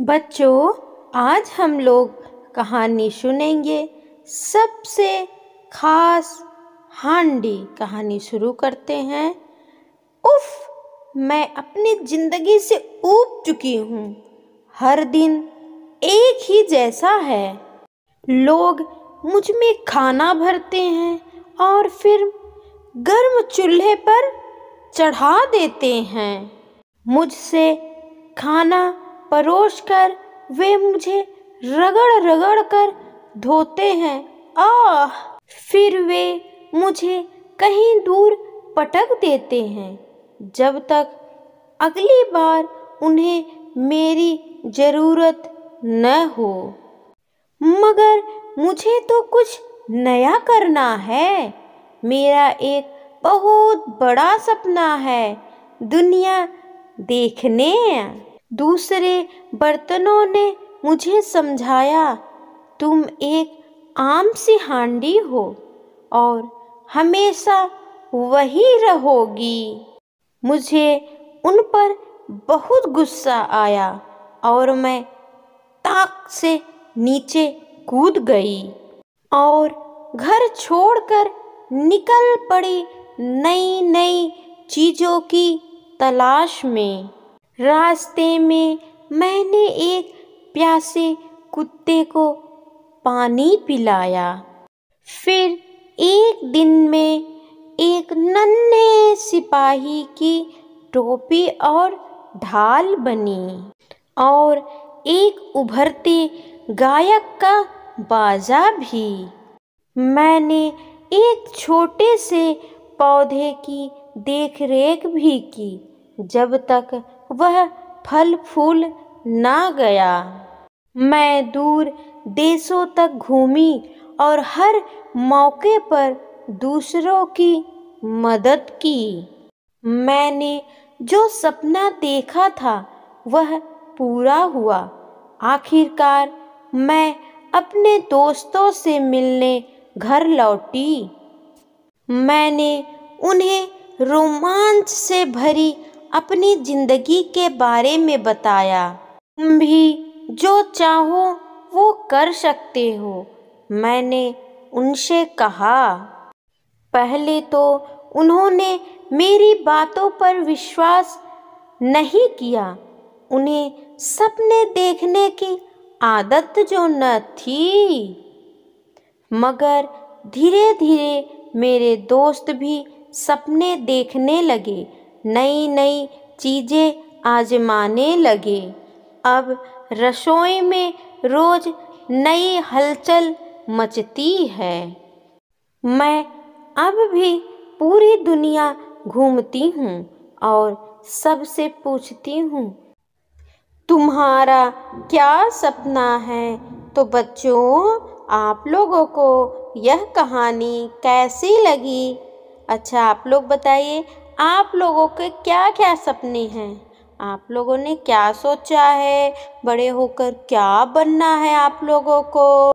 बच्चों आज हम लोग कहानी सुनेंगे सबसे खास हांडी कहानी शुरू करते हैं उफ मैं अपनी ज़िंदगी से ऊब चुकी हूँ हर दिन एक ही जैसा है लोग मुझ में खाना भरते हैं और फिर गर्म चूल्हे पर चढ़ा देते हैं मुझसे खाना परोस कर वे मुझे रगड़ रगड़ कर धोते हैं आह फिर वे मुझे कहीं दूर पटक देते हैं जब तक अगली बार उन्हें मेरी ज़रूरत न हो मगर मुझे तो कुछ नया करना है मेरा एक बहुत बड़ा सपना है दुनिया देखने दूसरे बर्तनों ने मुझे समझाया तुम एक आम सी हांडी हो और हमेशा वही रहोगी मुझे उन पर बहुत गुस्सा आया और मैं ताक से नीचे कूद गई और घर छोड़कर निकल पड़ी नई नई चीज़ों की तलाश में रास्ते में मैंने एक प्यासे कुत्ते को पानी पिलाया फिर एक दिन में एक नन्हे सिपाही की टोपी और ढाल बनी और एक उभरते गायक का बाजा भी मैंने एक छोटे से पौधे की देखरेख भी की जब तक वह फल फूल ना गया मैं दूर देशों तक घूमी और हर मौके पर दूसरों की मदद की मैंने जो सपना देखा था वह पूरा हुआ आखिरकार मैं अपने दोस्तों से मिलने घर लौटी मैंने उन्हें रोमांच से भरी अपनी जिंदगी के बारे में बताया तुम भी जो चाहो वो कर सकते हो मैंने उनसे कहा पहले तो उन्होंने मेरी बातों पर विश्वास नहीं किया उन्हें सपने देखने की आदत जो न थी मगर धीरे धीरे मेरे दोस्त भी सपने देखने लगे नई नई चीज़ें आज़माने लगे अब रसोई में रोज़ नई हलचल मचती है मैं अब भी पूरी दुनिया घूमती हूँ और सबसे पूछती हूँ तुम्हारा क्या सपना है तो बच्चों आप लोगों को यह कहानी कैसी लगी अच्छा आप लोग बताइए आप लोगों के क्या क्या सपने हैं आप लोगों ने क्या सोचा है बड़े होकर क्या बनना है आप लोगों को